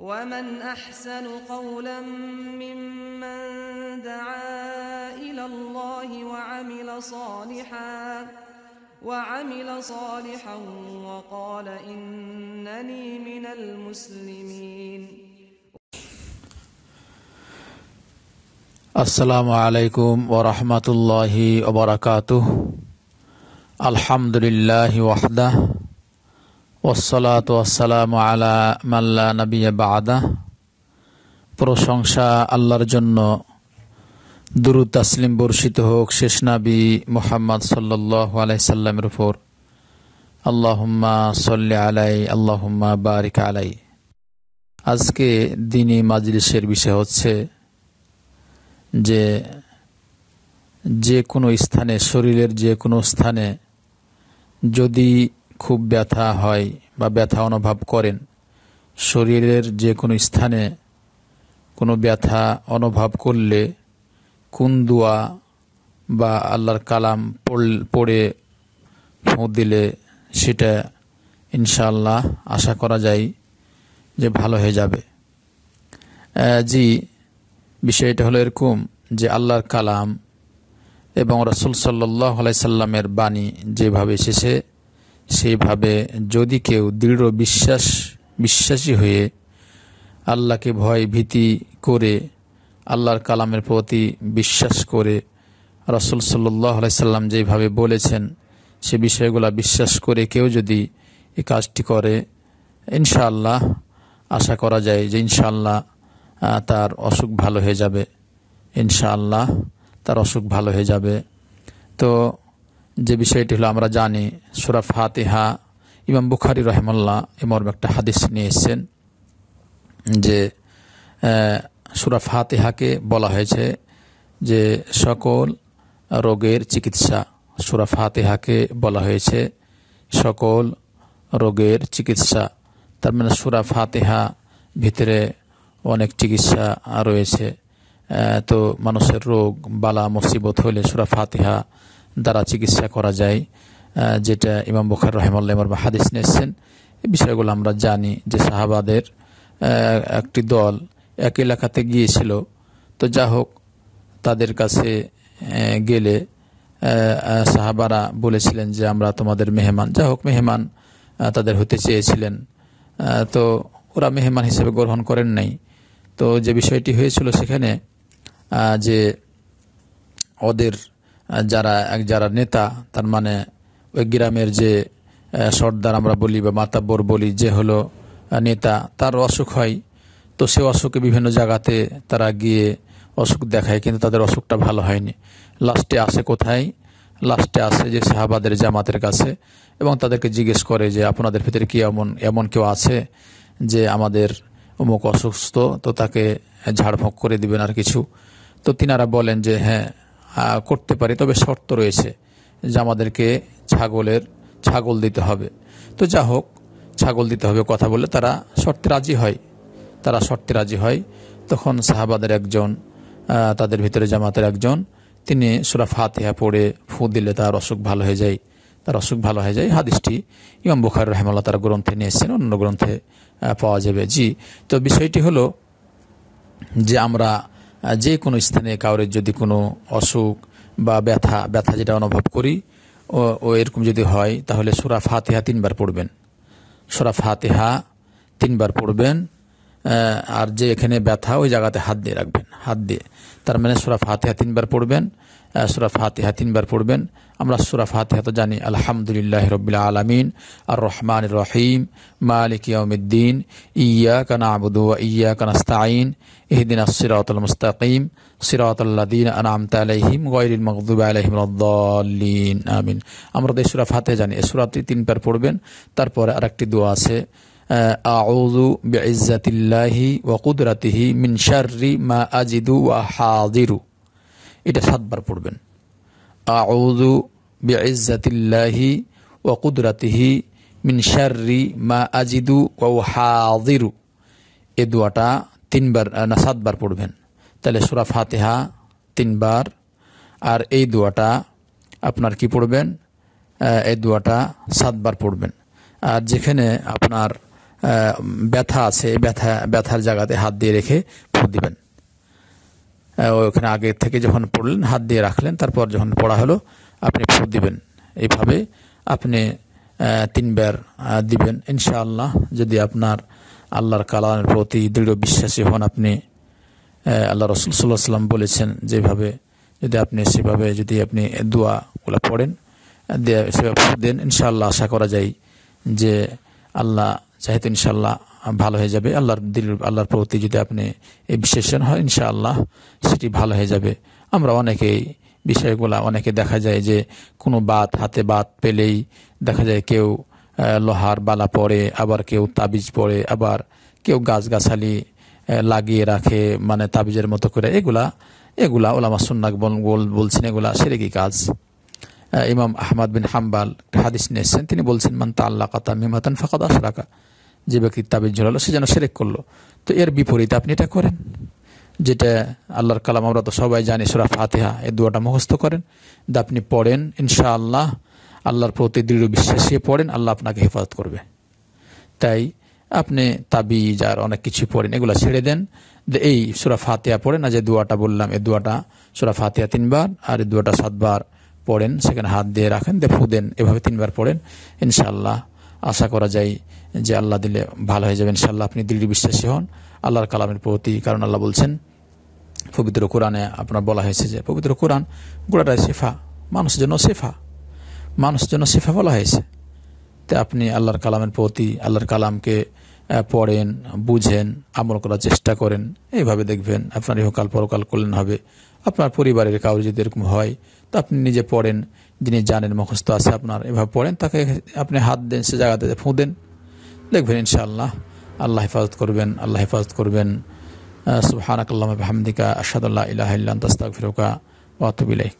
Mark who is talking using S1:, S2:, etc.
S1: ومن أحسن قولا ممن دعا إلى الله وعمل صالحا وعمل صالحا وقال إنني من المسلمين السلام عليكم ورحمة الله وبركاته الحمد لله وحده আলা মাল্লা নবিয়া প্রশংসা আল্লাহর জন্য দুরু তাসলিম বর্ষিত হোক শেষ নাবি মোহাম্মদ সাল্লাইসাল্লামের উপর আল্লাহম্মা সল্লি আলাই আল্লাহম্মা বারিক আলাই আজকে দিনই মাজলিসের বিষয় হচ্ছে যে যে কোনো স্থানে শরীরের যে কোনো স্থানে যদি খুব ব্যথা হয় বা ব্যথা অনুভব করেন শরীরের যে কোনো স্থানে কোনো ব্যথা অনুভব করলে কোন দোয়া বা আল্লাহর কালাম পড়ে ফু দিলে সেটা ইনশাল্লাহ আশা করা যায় যে ভালো হয়ে যাবে জি বিষয়টা হলো এরকম যে আল্লাহর কালাম এবং রসুল সাল্লাহ সাল্লামের বাণী যেভাবে শেষে সেভাবে যদি কেউ দৃঢ় বিশ্বাস বিশ্বাসী হয়ে আল্লাহকে ভয় ভীতি করে আল্লাহর কালামের প্রতি বিশ্বাস করে রসুল সাল্লাহ যেভাবে বলেছেন সে বিষয়গুলা বিশ্বাস করে কেউ যদি এ কাজটি করে ইনশাআল্লাহ আশা করা যায় যে ইনশাআল্লাহ তার অসুখ ভালো হয়ে যাবে ইনশাআল্লাহ তার অসুখ ভালো হয়ে যাবে তো যে বিষয়টি হলো আমরা জানি সুরা ফাতেহা ইমাম বুখারি রহমাল্লাহ এ একটা হাদিস নিয়ে এসছেন যে সুরা ফাতেহাকে বলা হয়েছে যে সকল রোগের চিকিৎসা সুরা ফাতেহাকে বলা হয়েছে সকল রোগের চিকিৎসা তার মানে সুরা ফাতেহা ভিতরে অনেক চিকিৎসা রয়েছে তো মানুষের রোগ বালা মুসিবত হলে সুরা ফাতেহা দ্বারা চিকিৎসা করা যায় যেটা ইমাম বুখার রহমাল্লাহ বা হাদিস নিয়েছেন এই বিষয়গুলো আমরা জানি যে সাহাবাদের একটি দল এক এলাকাতে গিয়েছিল তো যা হোক তাদের কাছে গেলে সাহাবারা বলেছিলেন যে আমরা তোমাদের মেহমান যা হোক মেহমান তাদের হতে চেয়েছিলেন তো ওরা মেহমান হিসেবে গ্রহণ করেন নাই তো যে বিষয়টি হয়েছিল সেখানে যে ওদের যারা এক যারা নেতা তার মানে ওই গ্রামের যে সর্দার আমরা বলি বা মাতাব্বর বলি যে হলো নেতা তার অসুখ হয় তো সে অসুখে বিভিন্ন জায়গাতে তারা গিয়ে অসুখ দেখায় কিন্তু তাদের অসুখটা ভালো হয়নি লাস্টে আসে কোথায় লাস্টে আসে যে সাহাবাদের জামাতের কাছে এবং তাদেরকে জিজ্ঞেস করে যে আপনাদের ভিতরে কি এমন এমন কেউ আছে যে আমাদের অমুক অসুস্থ তো তাকে ঝাড়ফোঁক করে দিবেন আর কিছু তো তিনারা বলেন যে হ্যাঁ করতে পারি তবে শর্ত রয়েছে যে আমাদেরকে ছাগলের ছাগল দিতে হবে তো যা হোক ছাগল দিতে হবে কথা বলে তারা শর্তে রাজি হয় তারা শর্তে রাজি হয় তখন সাহাবাদের একজন তাদের ভিতরে জামাতের একজন তিনি সুরা ফাতেহা পড়ে ফু দিলে তার অসুখ ভালো হয়ে যায় তার অসুখ ভালো হয়ে যায় হাদিসটি ইমাম বুখার রহমাল্লা তার গ্রন্থে নিয়েছেন অন্য গ্রন্থে পাওয়া যাবে জি তো বিষয়টি হলো যে আমরা যে কোনো স্থানে কাউরের যদি কোনো অসুখ বা ব্যথা ব্যথা যেটা অনুভব করি ও এরকম যদি হয় তাহলে সুরা ফাতেহা তিনবার পড়বেন সুরা ফাতেহা তিনবার পড়বেন আর যে এখানে ব্যথা ওই জায়গাতে হাত দিয়ে রাখবেন হাত দিয়ে তার মানে সুরা ফাতিহা তিনবার পড়বেন সুরা ফাতিহা তিনবার পড়বেন আমরা সুরা ফাতিহা তো জানি আলহামদুলিল্লাহ রবিল্লা আলমিন আর রহমান রহিম মালিক ইয়াউমুদ্দিন ইয়া কানা আবুদু ইয়া কানাস্তাইন ইহদিন সিরাতুল মুস্তাকিম সিরাতুল্লাদিন আনামত আলাইহিম গয়রিল মকদুব আলহিম আমিন আমরা তো এই সুরা ফাতে জানি এই সুরাটি তিনবার পড়বেন তারপরে আরেকটি দোয়া আছে আউযু বিইজ্জাতিল্লাহি ওয়া কুদরাতিহি মিন শাররি মা আজিদু ওয়া হাজিরু এটা সাতবার পড়বেন আউযু বিইজ্জাতিল্লাহি ওয়া কুদরাতিহি মিন শাররি মা আজিদু ওয়া হাজিরু এ দোয়াটা তিনবার না সাতবার পড়বেন তাহলে সূরা ফাতিহা তিনবার আর এই দোয়াটা আপনার কি পড়বেন এই দোয়াটা সাতবার পড়বেন আর যেখানে আপনার ব্যথা আছে ব্যথা ব্যথার জায়গাতে হাত দিয়ে রেখে ফুঁ দিবেন ওখানে আগে থেকে যখন পড়লেন হাত দিয়ে রাখলেন তারপর যখন পড়া হলো আপনি ফুঁ দিবেন এইভাবে আপনি তিনবার দিবেন ইনশাআল্লাহ যদি আপনার আল্লাহর কালামের প্রতি দৃঢ় বিশ্বাসী হন আপনি আল্লাহ রসুল সাল্লাহ সাল্লাম বলেছেন যেভাবে যদি আপনি সেভাবে যদি আপনি দোয়াগুলো পড়েন সেভাবে দেন ইনশাআল্লাহ আশা করা যায় যে আল্লাহ সেহেতু ইনশাল্লাহ ভালো হয়ে যাবে আল্লাহর দিল আল্লাহর প্রতি যদি আপনি এই বিশ্লেষণ হয় ইনশাআল্লাহ সেটি ভালো হয়ে যাবে আমরা অনেকেই বিষয়গুলো অনেকে দেখা যায় যে কোনো বাত হাতে বাত পেলেই দেখা যায় কেউ লোহার বালা পড়ে আবার কেউ তাবিজ পড়ে আবার কেউ গাছগাছালি লাগিয়ে রাখে মানে তাবিজের মতো করে এগুলা এগুলা ওলামা সুন্নাক বলছেন এগুলা কি কাজ ইমাম আহমদ বিন হাম্বাল হাদিস নিয়েছেন তিনি বলছেন মান তা আল্লাহ কাতা মিমাতান দাস রাখা যে ব্যক্তি তাবিজ ঝোলালো সে যেন সেরেক করলো তো এর বিপরীতে আপনি এটা করেন যেটা আল্লাহর কালাম আমরা তো সবাই জানি সুরা ফাতেহা এ দুয়াটা মুখস্থ করেন দা আপনি পড়েন ইনশা আল্লাহ আল্লাহর প্রতি দৃঢ় বিশ্বাসে পড়েন আল্লাহ আপনাকে হেফাজত করবে তাই আপনি তাবিজ আর অনেক কিছু পড়েন এগুলো ছেড়ে দেন যে এই সুরা ফাতেহা পড়েন না যে দুয়াটা বললাম এ দুয়াটা সুরা ফাতেহা তিনবার আর এ দুয়াটা সাতবার পড়েন সেখানে হাত দিয়ে রাখেন দে ফু দেন এভাবে তিনবার পড়েন ইনশাল্লাহ আশা করা যায় যে আল্লাহ দিলে ভালো হয়ে যাবে ইনশাল্লাহ আপনি দিল্লি বিশ্বাসী হন আল্লাহর কালামের প্রতি কারণ আল্লাহ বলছেন পবিত্র কোরআনে আপনার বলা হয়েছে যে পবিত্র কোরআন গোড়াটাই শেফা মানুষের জন্য শেফা মানুষের জন্য শেফা বলা হয়েছে তে আপনি আল্লাহর কালামের প্রতি আল্লাহর কালামকে পড়েন বুঝেন আমল করার চেষ্টা করেন এইভাবে দেখবেন আপনার ইহকাল পরকাল করলেন হবে আপনার পরিবারের কাউর যদি এরকম হয় তো আপনি নিজে পড়েন যিনি জানেন মুখস্থ আছে আপনার এভাবে পড়েন তাকে আপনি হাত দেন সে জায়গাতে ফুঁ দেন দেখবেন ইনশাআল্লাহ আল্লাহ হেফাজত করবেন আল্লাহ হেফাজত করবেন সুহানাক হামদিকা আসাদুল্লাহ ইলাহ তাস্তাক ফিরোকা ওয়াতুবিলাইক